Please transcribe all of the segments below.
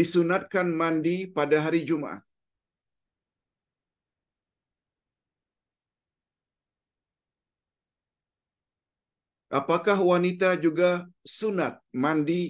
disunatkan mandi pada hari Jumat. Apakah wanita juga sunat mandi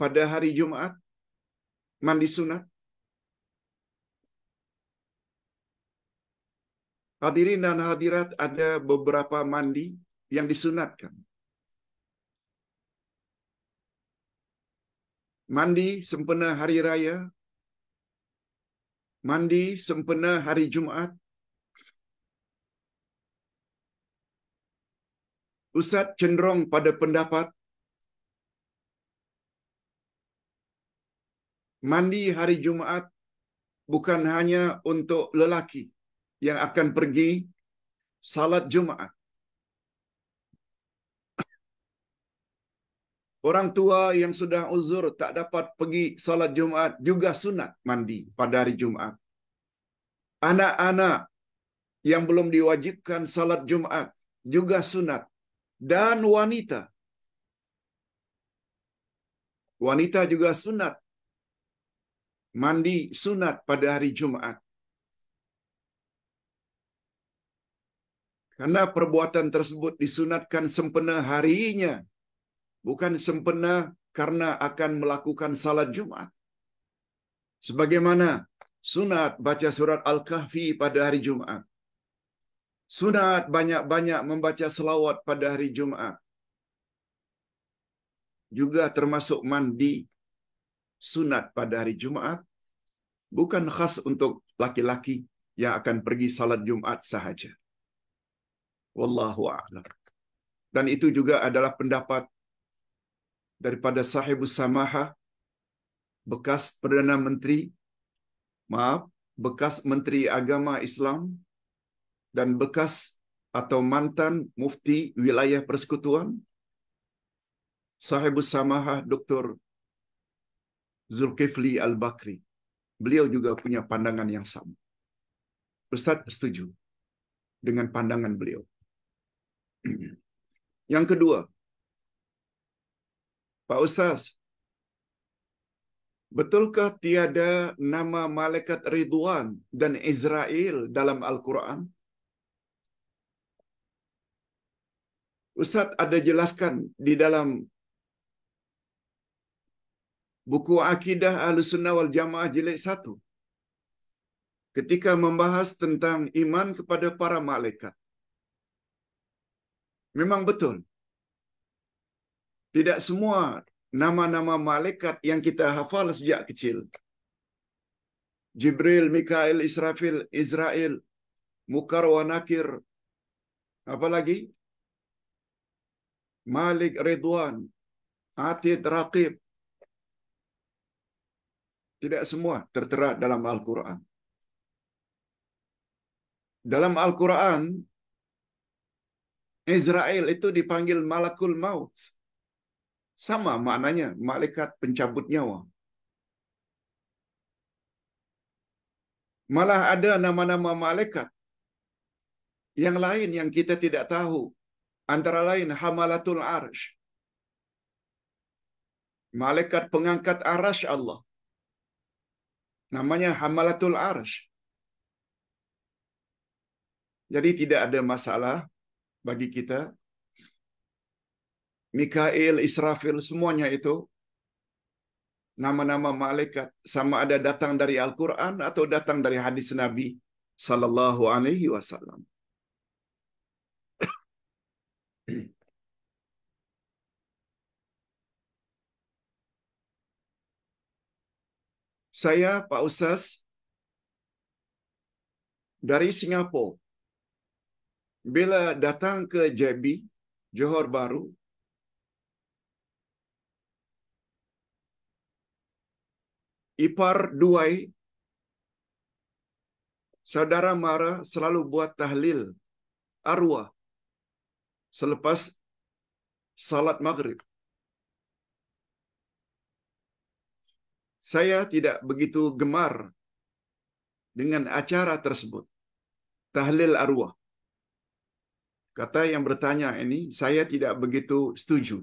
pada hari Jumat? Mandi sunat? Hadirin dan hadirat, ada beberapa mandi yang disunatkan. mandi sempena hari raya, mandi sempena hari Jumaat. Ustaz cenderung pada pendapat mandi hari Jumaat bukan hanya untuk lelaki yang akan pergi salat Jumaat. Orang tua yang sudah uzur tak dapat pergi salat Jumat juga sunat mandi pada hari Jumat. Anak-anak yang belum diwajibkan salat Jumat juga sunat dan wanita. Wanita juga sunat mandi sunat pada hari Jumat. Karena perbuatan tersebut disunatkan sempena harinya bukan sempena karena akan melakukan salat Jumat. Sebagaimana sunat baca surat Al-Kahfi pada hari Jumat. Sunat banyak-banyak membaca selawat pada hari Jumat. Juga termasuk mandi sunat pada hari Jumat. Bukan khas untuk laki-laki yang akan pergi salat Jumat sahaja. Wallahu a'lam. Dan itu juga adalah pendapat daripada sahibus samaha, bekas Perdana Menteri, maaf, bekas Menteri Agama Islam dan bekas atau mantan mufti wilayah persekutuan, sahibus samaha Dr. Zulkifli Al-Bakri. Beliau juga punya pandangan yang sama. Ustaz setuju dengan pandangan beliau. Yang kedua, Pak Ustaz, betulkah tiada nama malaikat Ridwan dan Israel dalam Al-Quran? Ustaz ada jelaskan di dalam buku Akidah Al-Sunnah wal Jamaah jilid 1 ketika membahas tentang iman kepada para malaikat. Memang betul. Tidak semua nama-nama malaikat yang kita hafal sejak kecil. Jibril, Mikail, Israfil, Israel, Mukar Wanakir, Nakir. Apalagi? Malik Ridwan, Atid Raqib. Tidak semua tertera dalam Al-Quran. Dalam Al-Quran, Israel itu dipanggil Malakul Maut sama maknanya, malaikat pencabut nyawa. Malah ada nama-nama malaikat yang lain yang kita tidak tahu. Antara lain Hamalatul Arsh. Malaikat pengangkat arash Allah. Namanya Hamalatul Arsh. Jadi tidak ada masalah bagi kita Mikail, Israfil, semuanya itu nama-nama malaikat sama ada datang dari Al-Qur'an atau datang dari hadis Nabi sallallahu alaihi wasallam. Saya Pak Ustaz dari Singapura. Bila datang ke JB, Johor Baru, ipar duai, saudara Mara selalu buat tahlil arwah selepas salat maghrib. Saya tidak begitu gemar dengan acara tersebut. Tahlil arwah. Kata yang bertanya ini, saya tidak begitu setuju.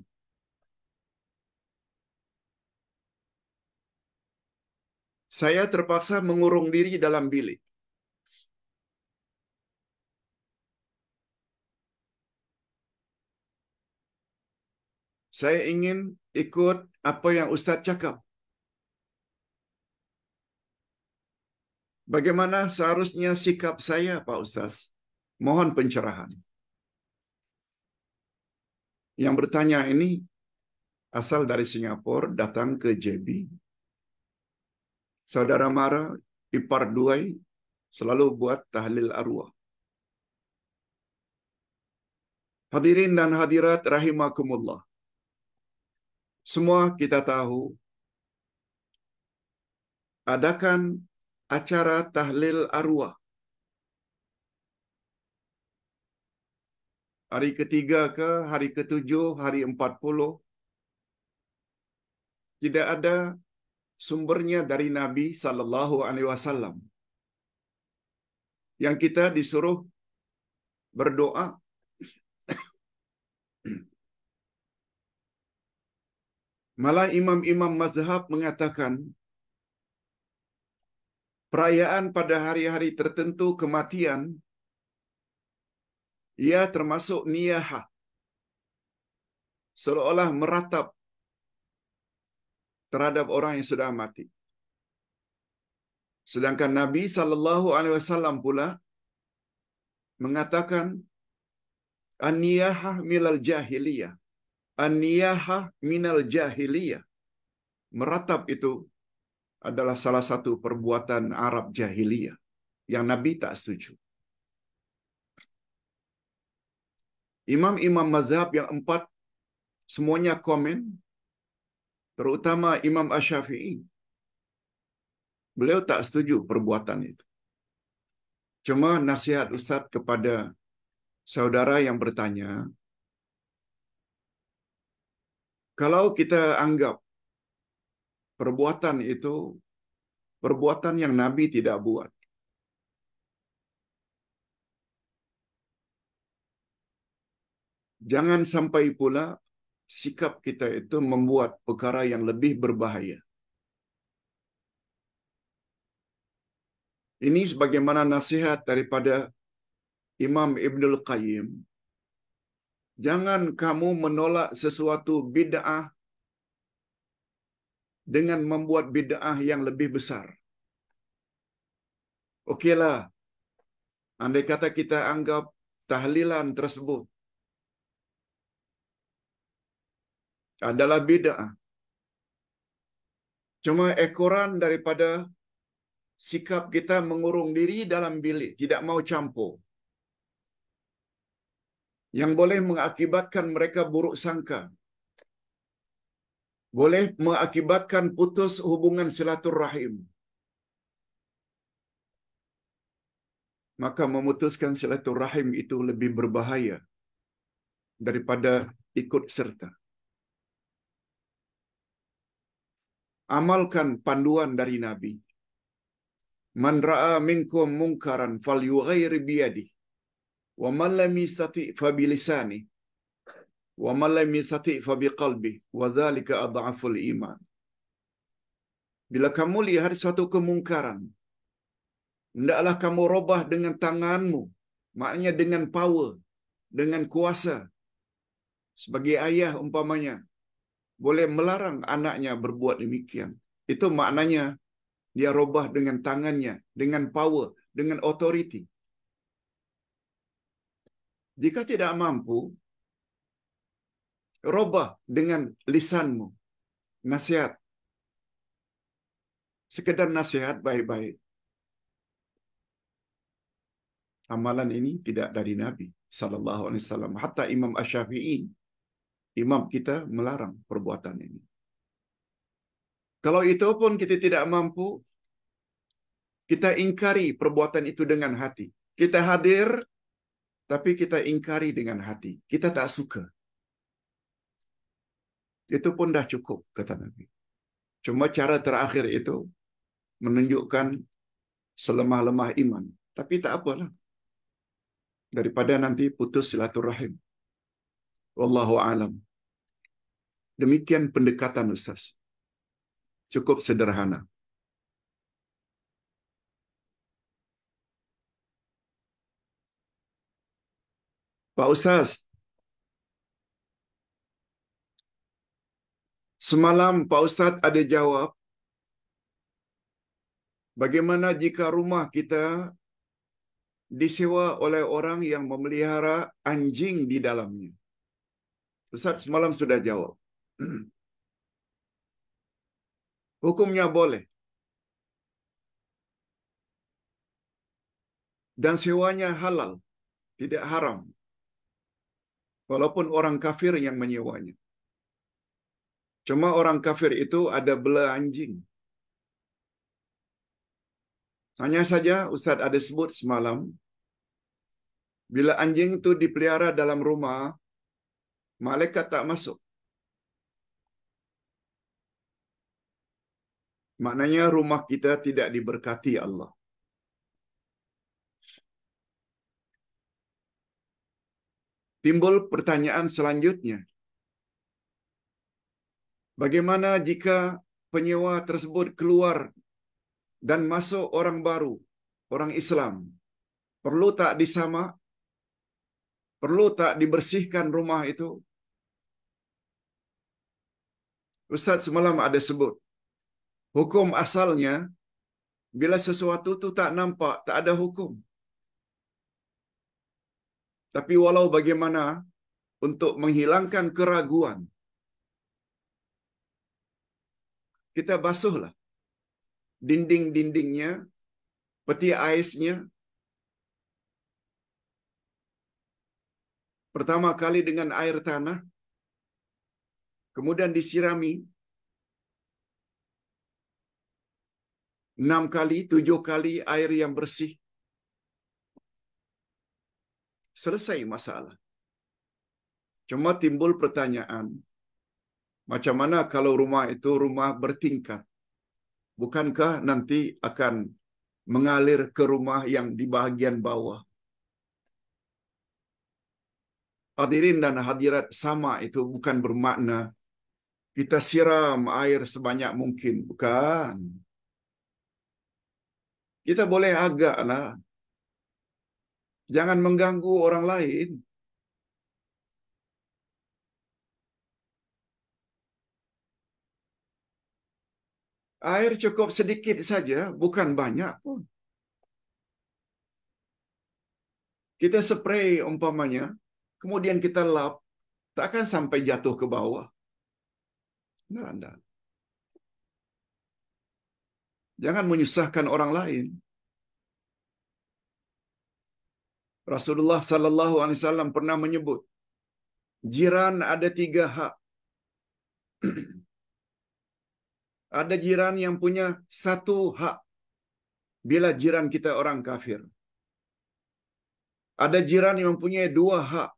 saya terpaksa mengurung diri dalam bilik. Saya ingin ikut apa yang Ustaz cakap. Bagaimana seharusnya sikap saya, Pak Ustaz? Mohon pencerahan. Yang bertanya ini asal dari Singapura, datang ke JB saudara mara, ipar duai, selalu buat tahlil arwah. Hadirin dan hadirat rahimakumullah. Semua kita tahu adakan acara tahlil arwah. Hari ketiga ke, hari ketujuh, hari empat puluh. Tidak ada sumbernya dari Nabi Sallallahu Alaihi Wasallam. Yang kita disuruh berdoa Malah imam-imam mazhab mengatakan perayaan pada hari-hari tertentu kematian ia termasuk niyaha seolah-olah meratap terhadap orang yang sudah mati. Sedangkan Nabi sallallahu alaihi wasallam pula mengatakan aniyahah milal jahiliyah. aniyahah minal jahiliyah. Meratap itu adalah salah satu perbuatan Arab jahiliyah yang Nabi tak setuju. Imam-imam mazhab yang empat semuanya komen Terutama Imam Ash-Syafi'i. Beliau tak setuju perbuatan itu. Cuma nasihat Ustadz kepada saudara yang bertanya, kalau kita anggap perbuatan itu perbuatan yang Nabi tidak buat, jangan sampai pula sikap kita itu membuat perkara yang lebih berbahaya. Ini sebagaimana nasihat daripada Imam Ibnul Qayyim. Jangan kamu menolak sesuatu bid'ah dengan membuat bid'ah yang lebih besar. Okeylah, andai kata kita anggap tahlilan tersebut adalah bid'ah. Cuma ekoran daripada sikap kita mengurung diri dalam bilik, tidak mau campur. Yang boleh mengakibatkan mereka buruk sangka. Boleh mengakibatkan putus hubungan silaturahim. Maka memutuskan silaturahim itu lebih berbahaya daripada ikut serta. amalkan panduan dari Nabi. Man ra'a minkum munkaran fal yughayri biyadi. Wa man lam yastati fa bilisani. lisani. Wa man lam yastati fa bi qalbi. Wa dhalika adhaful iman. Bila kamu lihat suatu kemungkaran, hendaklah kamu robah dengan tanganmu, maknanya dengan power, dengan kuasa. Sebagai ayah umpamanya, boleh melarang anaknya berbuat demikian. Itu maknanya dia robah dengan tangannya, dengan power, dengan authority. Jika tidak mampu, robah dengan lisanmu. Nasihat. Sekedar nasihat baik-baik. Amalan ini tidak dari Nabi sallallahu alaihi wasallam. Hatta Imam ash-shafi'i imam kita melarang perbuatan ini. Kalau itu pun kita tidak mampu, kita ingkari perbuatan itu dengan hati. Kita hadir, tapi kita ingkari dengan hati. Kita tak suka. Itu pun dah cukup, kata Nabi. Cuma cara terakhir itu menunjukkan selemah-lemah iman. Tapi tak apalah. Daripada nanti putus silaturahim. Wallahu alam. Demikian pendekatan Ustaz. Cukup sederhana. Pak Ustaz, semalam Pak Ustaz ada jawab, bagaimana jika rumah kita disewa oleh orang yang memelihara anjing di dalamnya? Ustaz semalam sudah jawab. Hukumnya boleh. Dan sewanya halal, tidak haram. Walaupun orang kafir yang menyewanya. Cuma orang kafir itu ada bela anjing. Hanya saja Ustaz ada sebut semalam, bila anjing itu dipelihara dalam rumah, Malaikat tak masuk. Maknanya rumah kita tidak diberkati Allah. Timbul pertanyaan selanjutnya. Bagaimana jika penyewa tersebut keluar dan masuk orang baru, orang Islam? Perlu tak disama Perlu tak dibersihkan rumah itu? Ustaz semalam ada sebut. Hukum asalnya, bila sesuatu itu tak nampak, tak ada hukum. Tapi walau bagaimana, untuk menghilangkan keraguan, kita basuhlah dinding-dindingnya, peti aisnya, Pertama kali dengan air tanah, kemudian disirami enam kali, tujuh kali air yang bersih. Selesai masalah. Cuma timbul pertanyaan, macam mana kalau rumah itu rumah bertingkat? Bukankah nanti akan mengalir ke rumah yang di bagian bawah? Hadirin dan hadirat sama itu bukan bermakna kita siram air sebanyak mungkin, bukan. Kita boleh agaklah. Jangan mengganggu orang lain. Air cukup sedikit saja, bukan banyak pun. Kita spray umpamanya, kemudian kita lap, tak akan sampai jatuh ke bawah. Nah, nah. Jangan menyusahkan orang lain. Rasulullah Sallallahu Alaihi Wasallam pernah menyebut, jiran ada tiga hak. ada jiran yang punya satu hak bila jiran kita orang kafir. Ada jiran yang mempunyai dua hak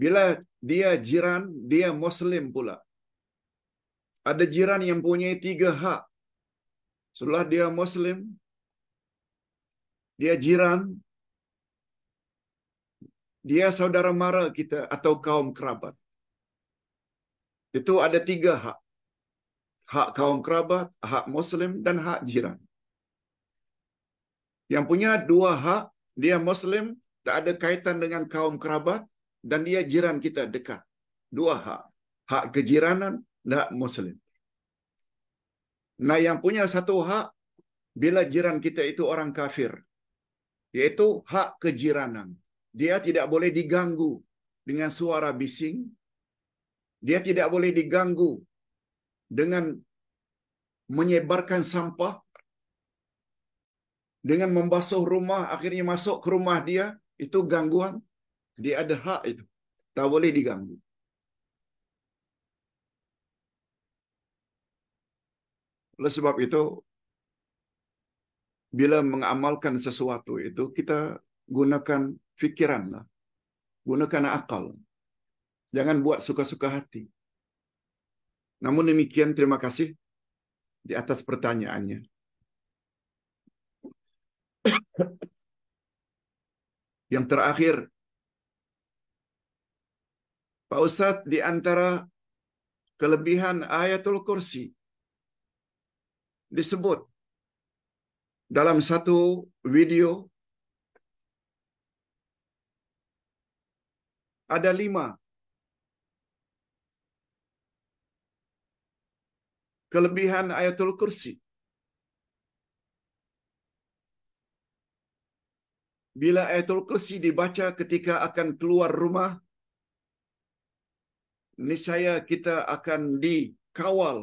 Bila dia jiran, dia Muslim pula. Ada jiran yang punya tiga hak. Setelah dia Muslim, dia jiran, dia saudara mara kita atau kaum kerabat. Itu ada tiga hak. Hak kaum kerabat, hak Muslim dan hak jiran. Yang punya dua hak, dia Muslim, tak ada kaitan dengan kaum kerabat. dan dia jiran kita dekat. Dua hak. Hak kejiranan dan hak muslim. Nah yang punya satu hak bila jiran kita itu orang kafir. Yaitu hak kejiranan. Dia tidak boleh diganggu dengan suara bising. Dia tidak boleh diganggu dengan menyebarkan sampah dengan membasuh rumah akhirnya masuk ke rumah dia itu gangguan dia ada hak itu. Tak boleh diganggu. Oleh sebab itu, bila mengamalkan sesuatu itu, kita gunakan fikiran. lah. Gunakan akal. Jangan buat suka-suka hati. Namun demikian, terima kasih di atas pertanyaannya. Yang terakhir, Pak Ustadz, di antara kelebihan ayatul kursi disebut dalam satu video ada lima kelebihan ayatul kursi. Bila ayatul kursi dibaca ketika akan keluar rumah, niscaya kita akan dikawal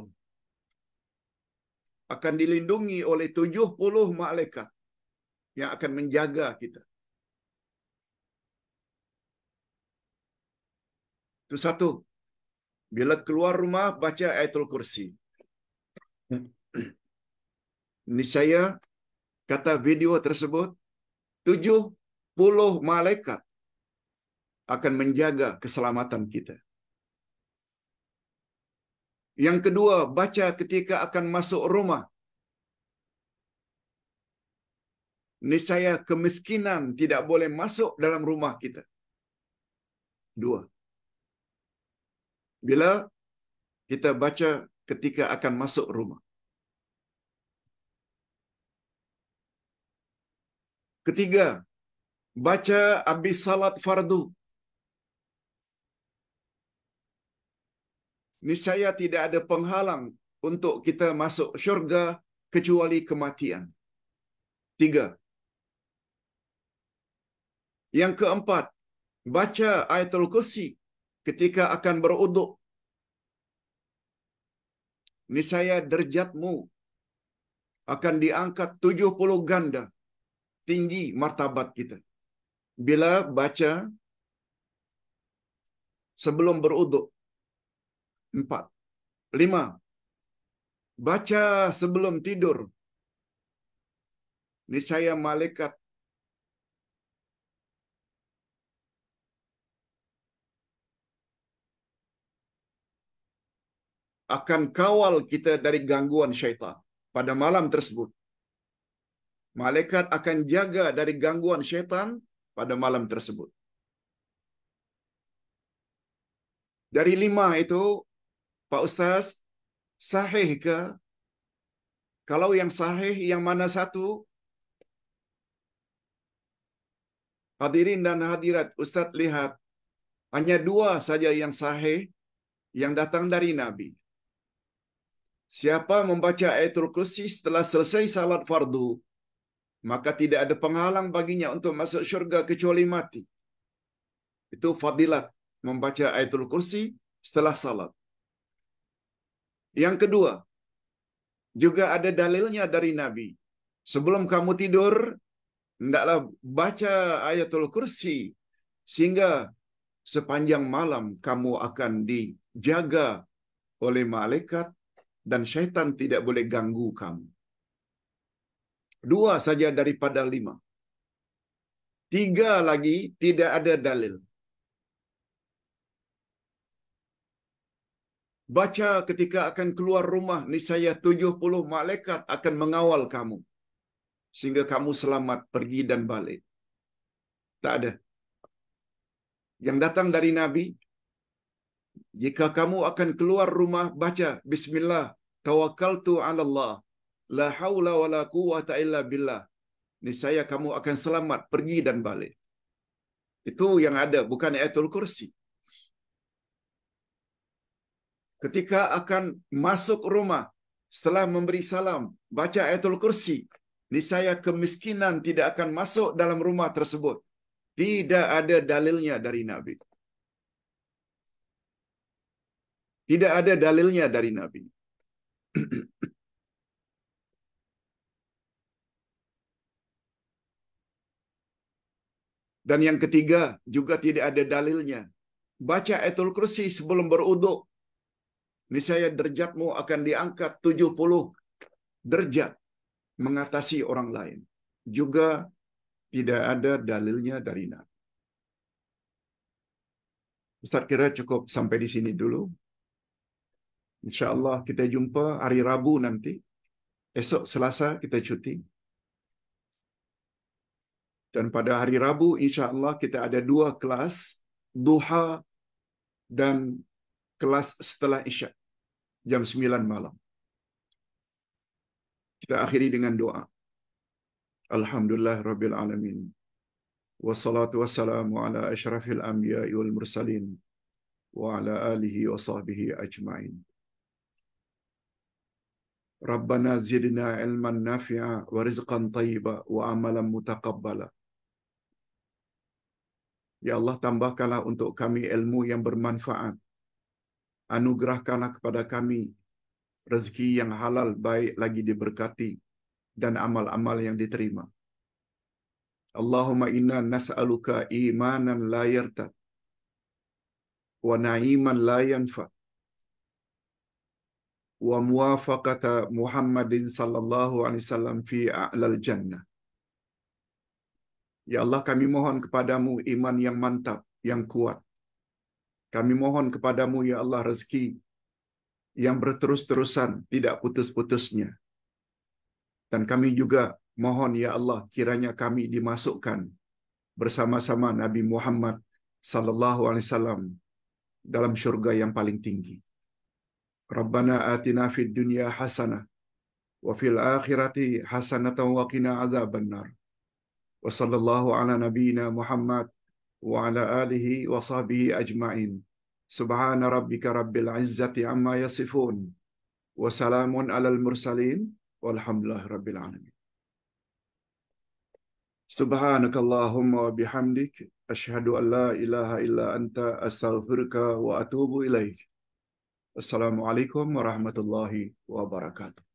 akan dilindungi oleh 70 malaikat yang akan menjaga kita. Itu satu. Bila keluar rumah baca ayatul kursi. Ini saya kata video tersebut 70 malaikat akan menjaga keselamatan kita. Yang kedua, baca ketika akan masuk rumah. Niscaya kemiskinan tidak boleh masuk dalam rumah kita. Dua. Bila kita baca ketika akan masuk rumah. Ketiga, baca habis salat fardu. niscaya tidak ada penghalang untuk kita masuk syurga kecuali kematian. Tiga. Yang keempat, baca ayatul kursi ketika akan beruduk. Niscaya derjatmu akan diangkat 70 ganda tinggi martabat kita. Bila baca sebelum beruduk. Empat. Lima. Baca sebelum tidur. Niscaya malaikat akan kawal kita dari gangguan syaitan pada malam tersebut. Malaikat akan jaga dari gangguan syaitan pada malam tersebut. Dari lima itu, Pak Ustaz, sahih ke? Kalau yang sahih, yang mana satu? Hadirin dan hadirat, Ustaz lihat. Hanya dua saja yang sahih, yang datang dari Nabi. Siapa membaca ayatul kursi setelah selesai salat fardu, maka tidak ada penghalang baginya untuk masuk syurga kecuali mati. Itu fadilat membaca ayatul kursi setelah salat. Yang kedua, juga ada dalilnya dari Nabi. Sebelum kamu tidur, hendaklah baca ayatul kursi sehingga sepanjang malam kamu akan dijaga oleh malaikat dan syaitan tidak boleh ganggu kamu. Dua saja daripada lima. Tiga lagi tidak ada dalil. Baca ketika akan keluar rumah, ni niscaya 70 malaikat akan mengawal kamu. Sehingga kamu selamat pergi dan balik. Tak ada. Yang datang dari Nabi, jika kamu akan keluar rumah, baca Bismillah. Tawakkaltu ala Allah. La hawla wa la quwata illa billah. saya kamu akan selamat pergi dan balik. Itu yang ada, bukan ayatul kursi. ketika akan masuk rumah setelah memberi salam baca ayatul kursi niscaya kemiskinan tidak akan masuk dalam rumah tersebut tidak ada dalilnya dari nabi tidak ada dalilnya dari nabi Dan yang ketiga juga tidak ada dalilnya. Baca ayatul kursi sebelum beruduk niscaya derajatmu akan diangkat 70 derajat mengatasi orang lain. Juga tidak ada dalilnya dari Nabi. Ustaz kira cukup sampai di sini dulu. Insya Allah kita jumpa hari Rabu nanti. Esok Selasa kita cuti. Dan pada hari Rabu insya Allah kita ada dua kelas. Duha dan kelas setelah Isya jam 9 malam. Kita akhiri dengan doa. Alhamdulillah Rabbil Alamin. Wassalatu wassalamu ala ashrafil anbiya wal mursalin wa ala alihi wa sahbihi ajma'in. Rabbana zidna ilman nafi'a wa rizqan tayyiba wa amalan mutakabbala. Ya Allah tambahkanlah untuk kami ilmu yang bermanfaat anugerahkanlah kepada kami rezeki yang halal baik lagi diberkati dan amal-amal yang diterima. Allahumma inna nas'aluka imanan la yartad wa na'iman la yanfad wa muwafaqata Muhammadin sallallahu alaihi wasallam fi a'lal jannah. Ya Allah kami mohon kepadamu iman yang mantap, yang kuat. Kami mohon kepadamu ya Allah rezeki yang berterus-terusan, tidak putus-putusnya. Dan kami juga mohon ya Allah kiranya kami dimasukkan bersama-sama Nabi Muhammad sallallahu alaihi wasallam dalam syurga yang paling tinggi. Rabbana atina fid dunya hasanah wa fil akhirati hasanatan wa qina adzabannar. Wa sallallahu ala nabiyyina Muhammad وعلى آله وصحبه أجمعين سبحان ربك رب العزة عما يصفون وسلام على المرسلين والحمد لله رب العالمين سبحانك اللهم وبحمدك أشهد أن لا إله إلا أنت أستغفرك وأتوب إليك السلام عليكم ورحمة الله وبركاته